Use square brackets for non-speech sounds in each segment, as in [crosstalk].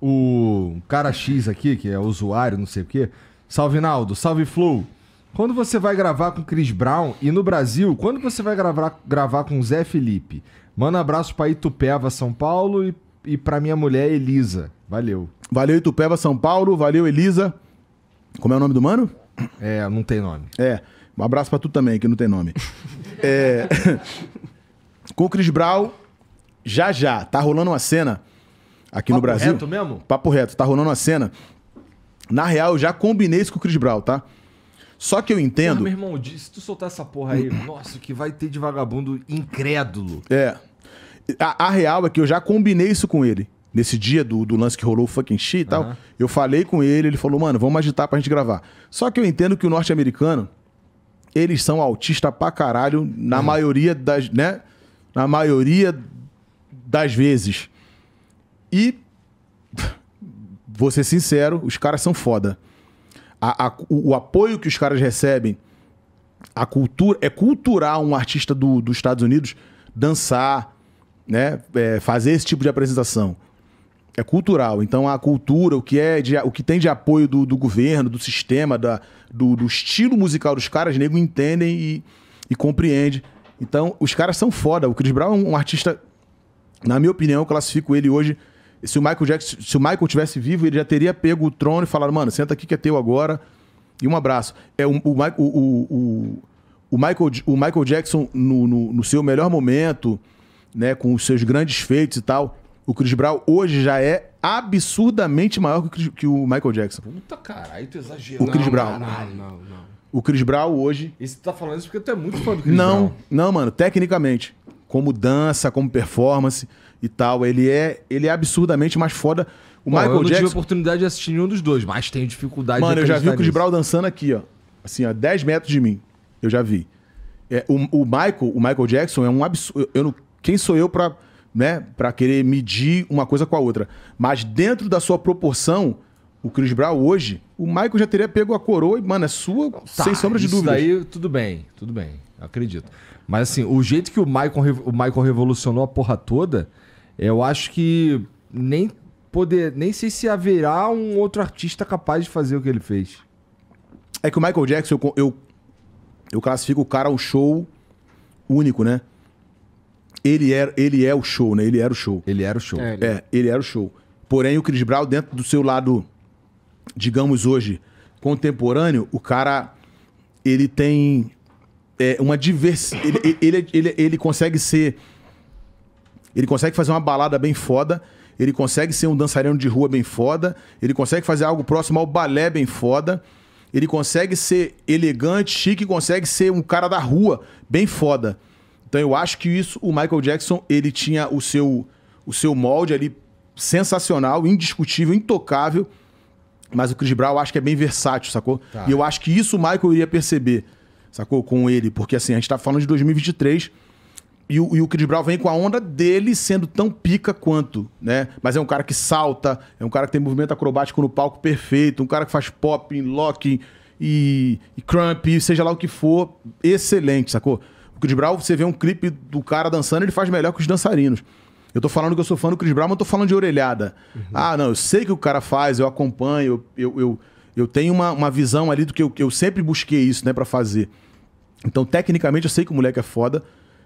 o cara X aqui, que é usuário, não sei o quê. Salve, Naldo. Salve, Flow. Quando você vai gravar com Chris Brown e no Brasil, quando você vai gravar, gravar com Zé Felipe? Manda abraço pra Itupeva, São Paulo e, e pra minha mulher Elisa. Valeu. Valeu, Itupeva, São Paulo. Valeu, Elisa. Como é o nome do mano? É, não tem nome. É. Um abraço pra tu também, que não tem nome. é... [laughs] com o Chris Brown, já já, tá rolando uma cena aqui Papo no Brasil. Papo reto mesmo? Papo reto. Tá rolando uma cena. Na real, eu já combinei isso com o Chris Brown, tá? Só que eu entendo. Porra, meu irmão, se tu soltar essa porra aí, [clears throat] nossa, que vai ter de vagabundo incrédulo. É. A, a, real é que eu já combinei isso com ele. Nesse dia do, do lance que rolou o fucking shit e tal, uhum. eu falei com ele, ele falou, mano, vamos agitar pra gente gravar. Só que eu entendo que o norte-americano, eles são autistas pra caralho, na uhum. maioria das, né? Na maioria das vezes. E, vou ser sincero, os caras são foda. A, a, o, o, apoio que os caras recebem, a cultura. É cultural um artista do, dos Estados Unidos dançar, né? É, fazer esse tipo de apresentação. É cultural. Então a cultura, o que é de, o que tem de apoio do, do governo, do sistema, da, do, do, estilo musical dos caras, nego entendem e, e compreende. Então, os caras são foda. O Chris Brown é um artista, na minha opinião, eu classifico ele hoje se o Michael Jackson, se o Michael tivesse vivo, ele já teria pego o trono e falado, mano, senta aqui que é teu agora. E um abraço. É o, o, o, o Michael, o Michael Jackson, no, no, no, seu melhor momento, né, com os seus grandes feitos e tal, o Chris Brown hoje já é absurdamente maior que o, que o Michael Jackson. Puta caralho, tu exagerou. O Chris não, Brown. não, não. O Chris Brown hoje. E você tá falando isso porque tu é muito fã do Chris não, Brown. Não, não, mano, tecnicamente como dança, como performance e tal. Ele é, ele é absurdamente mais foda. O Bom, Michael eu não Jackson. tive a oportunidade de assistir nenhum dos dois, mas tenho dificuldade Mano, de eu já vi o Chris Brown dançando aqui, ó. Assim, ó, 10 metros de mim. Eu já vi. É, o, o, Michael, o Michael Jackson é um absurdo. Eu, não. quem sou eu pra, né, pra querer medir uma coisa com a outra? Mas dentro da sua proporção, o Chris Brown hoje, o Michael já teria pego a coroa e, mano, é sua, tá, sem sombra de isso dúvidas. Isso daí, tudo bem, tudo bem, acredito. Mas assim, o jeito que o Michael, o Michael revolucionou a porra toda, eu acho que nem poder, nem sei se haverá um outro artista capaz de fazer o que ele fez. É que o Michael Jackson, eu, eu, eu classifico o cara ao show único, né? Ele, é ele é o show, né? Ele era o show. Ele era o show. É, ele... é ele era o show. Porém, o Chris Brown, dentro do seu lado digamos hoje, contemporâneo, o cara ele tem é, uma diversidade. Ele, ele, ele, ele, consegue ser. Ele consegue fazer uma balada bem foda. Ele consegue ser um dançarino de rua bem foda. Ele consegue fazer algo próximo ao balé bem foda. Ele consegue ser elegante, chique, consegue ser um cara da rua bem foda. Então eu acho que isso, o Michael Jackson, ele tinha o seu, o seu molde ali sensacional, indiscutível, intocável mas o Chris Brown eu acho que é bem versátil, sacou? Tá. E eu acho que isso o Michael iria perceber, sacou? Com ele. Porque assim, a gente tá falando de 2023 e o, e o Chris Brown vem com a onda dele sendo tão pica quanto, né? Mas é um cara que salta, é um cara que tem movimento acrobático no palco perfeito, um cara que faz pop, lock e, e crump, seja lá o que for, excelente, sacou? O Chris Brown, você vê um clipe do cara dançando, ele faz melhor que os dançarinos. Eu tô falando que eu sou fã do Chris Brown, mas eu tô falando de orelhada. Uhum. Ah, não, eu sei que o cara faz, eu acompanho, eu, eu, eu, eu tenho uma, uma visão ali do que eu, eu sempre busquei isso, né, para fazer. Então, tecnicamente, eu sei que o moleque é foda.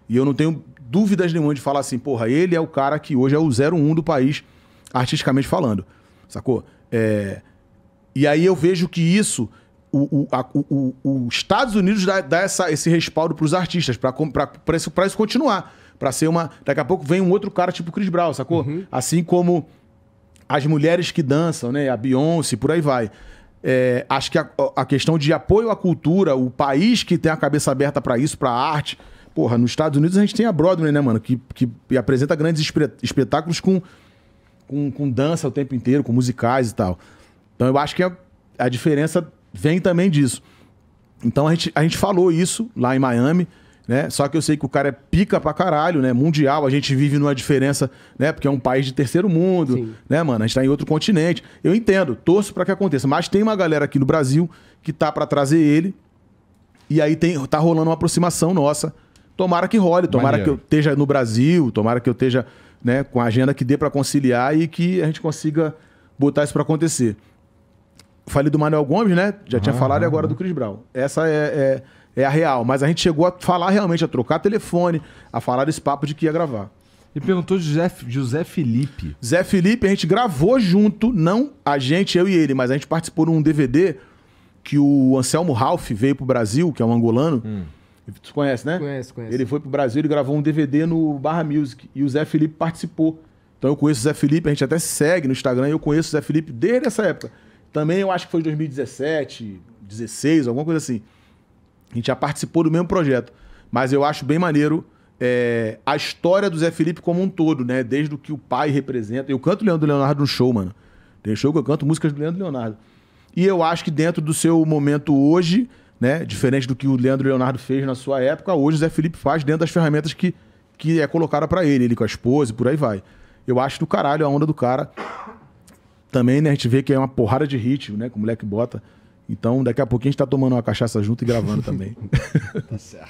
E eu não tenho dúvidas nenhuma de falar assim, porra, ele é o cara que hoje é o 01 do país, artisticamente falando. Sacou? É... E aí eu vejo que isso. O, o, a, o, o Estados Unidos dá, dá essa, esse respaldo para os artistas, para isso, pra isso continuar para ser uma. Daqui a pouco vem um outro cara tipo Chris Brown, sacou? Uhum. Assim como as mulheres que dançam, né? A Beyoncé, por aí vai. É, acho que a, a, questão de apoio à cultura, o país que tem a cabeça aberta para isso, para arte. Porra, nos Estados Unidos a gente tem a Broadway, né, mano? Que, que apresenta grandes espetáculos com, com, com dança o tempo inteiro, com musicais e tal. Então eu acho que a, a diferença vem também disso. Então a gente, a gente falou isso lá em Miami né? Só que eu sei que o cara é pica pra caralho, né? Mundial, a gente vive numa diferença, né? Porque é um país de terceiro mundo, Sim. né, mano? A gente tá em outro continente. Eu entendo, torço para que aconteça. Mas tem uma galera aqui no Brasil que tá para trazer ele. E aí tem, tá rolando uma aproximação nossa. Tomara que role, tomara Maneiro. que eu esteja no Brasil, tomara que eu esteja né, com a agenda que dê para conciliar e que a gente consiga botar isso para acontecer. Falei do Manuel Gomes, né? Já ah, tinha falado, ah, e agora ah, do ah. Cris Brown. Essa é, é é a real. Mas a gente chegou a falar realmente, a trocar telefone, a falar desse papo de que ia gravar. E perguntou José, José Felipe. Zé Felipe, a gente gravou junto, não a gente, eu e ele, mas a gente participou de um DVD que o Anselmo Ralph veio pro Brasil, que é um angolano. Hum. Tu conhece, né? Conheço, conheço. Ele foi pro Brasil e gravou um DVD no Barra Music. E o Zé Felipe participou. Então eu conheço o Zé Felipe, a gente até segue no Instagram, eu conheço o Zé Felipe desde essa época. Também eu acho que foi 2017, 16, alguma coisa assim. A gente já participou do mesmo projeto. Mas eu acho bem maneiro é, a história do Zé Felipe como um todo, né? Desde o que o pai representa. Eu canto Leandro Leonardo no show, mano. Tem show que eu canto músicas do Leandro Leonardo. E eu acho que dentro do seu momento hoje, né? Diferente do que o Leandro Leonardo fez na sua época, hoje o Zé Felipe faz dentro das ferramentas que, que é colocada para ele, ele com a esposa e por aí vai. Eu acho do caralho a onda do cara. Também, né? A gente vê que é uma porrada de ritmo, né? Que o moleque bota. Então, daqui a pouquinho a gente tá tomando uma cachaça junto e gravando também. [laughs] tá certo.